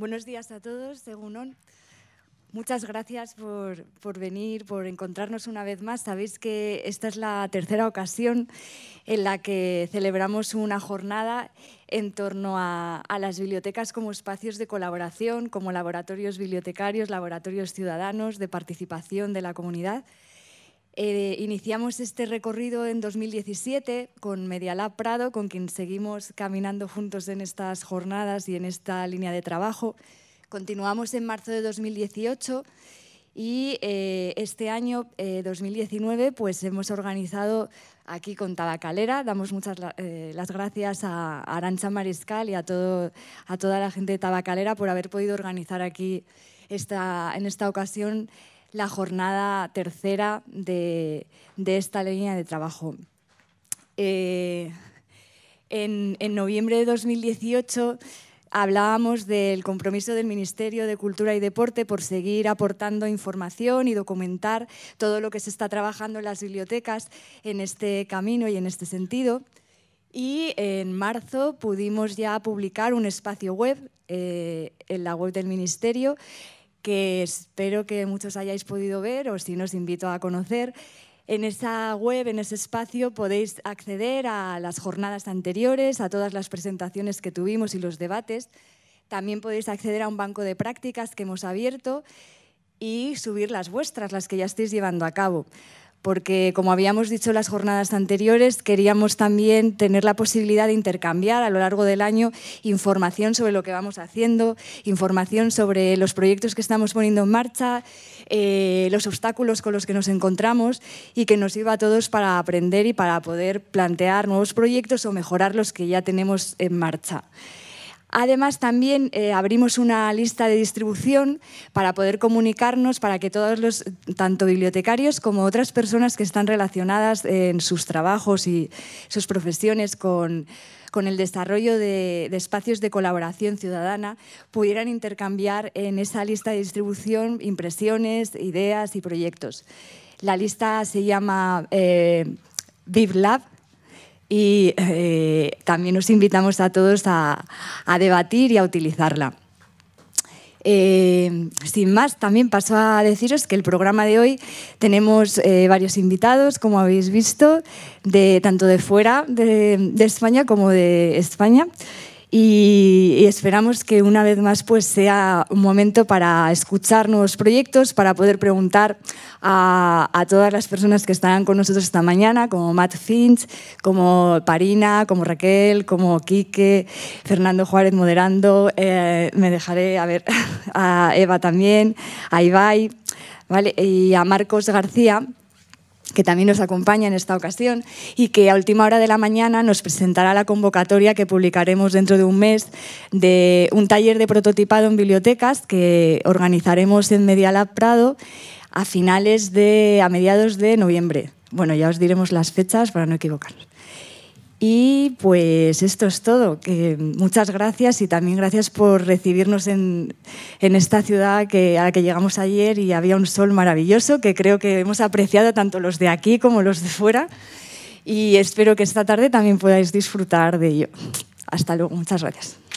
Buenos días a todos, Segunón. Muchas gracias por, venir, por encontrarnos una vez más. Sabéis que esta es la tercera ocasión en la que celebramos una jornada en torno a las bibliotecas como espacios de colaboración, como laboratorios bibliotecarios, laboratorios ciudadanos, de participación de la comunidad. Eh, iniciamos este recorrido en 2017 con Medialab Prado, con quien seguimos caminando juntos en estas jornadas y en esta línea de trabajo. Continuamos en marzo de 2018 y eh, este año, 2019, eh, pues hemos organizado aquí con Tabacalera. Damos muchas las gracias a Arancha Mariscal y a, a toda la gente de Tabacalera por haber podido organizar aquí esta, en esta ocasión la jornada tercera de, esta línea de trabajo. Eh, en, noviembre de 2018 hablábamos del compromiso del Ministerio de Cultura y Deporte por seguir aportando información y documentar todo lo que se está trabajando en las bibliotecas en este camino y en este sentido. Y en marzo pudimos ya publicar un espacio web eh, en la web del Ministerio que espero que muchos hayáis podido ver o si os invito a conocer. En esa web, en ese espacio, podéis acceder a las jornadas anteriores, a todas las presentaciones que tuvimos y los debates. También podéis acceder a un banco de prácticas que hemos abierto y subir las vuestras, las que ya estáis llevando a cabo porque como habíamos dicho en las jornadas anteriores, queríamos también tener la posibilidad de intercambiar a lo largo del año información sobre lo que vamos haciendo, información sobre los proyectos que estamos poniendo en marcha, eh, los obstáculos con los que nos encontramos y que nos iba a todos para aprender y para poder plantear nuevos proyectos o mejorar los que ya tenemos en marcha. Además, también eh, abrimos una lista de distribución para poder comunicarnos para que todos los, tanto bibliotecarios como otras personas que están relacionadas en sus trabajos y sus profesiones con, el desarrollo de, espacios de colaboración ciudadana, pudieran intercambiar en esa lista de distribución impresiones, ideas y proyectos. La lista se llama eh, y eh, también os invitamos a todos a, debatir y a utilizarla. Eh, sin más, también paso a deciros que el programa de hoy tenemos eh, varios invitados, como habéis visto, de, tanto de fuera de España como de España y, esperamos que una vez más pues, sea un momento para escuchar nuevos proyectos, para poder preguntar a, todas las personas que están con nosotros esta mañana, como Matt Finch, como Parina, como Raquel, como Quique, Fernando Juárez moderando, eh, me dejaré a ver a Eva también, a Ibai, ¿vale? y a Marcos García que también nos acompaña en esta ocasión y que a última hora de la mañana nos presentará la convocatoria que publicaremos dentro de un mes de un taller de prototipado en bibliotecas que organizaremos en Medialab Prado a finales de a mediados de noviembre. Bueno, ya os diremos las fechas para no equivocarnos. Y pues esto es todo. muchas gracias y también gracias por recibirnos en, esta ciudad a la que llegamos ayer y había un sol maravilloso que creo que hemos apreciado tanto los de aquí como los de fuera. Y espero que esta tarde también podáis disfrutar de ello. Hasta luego, muchas gracias.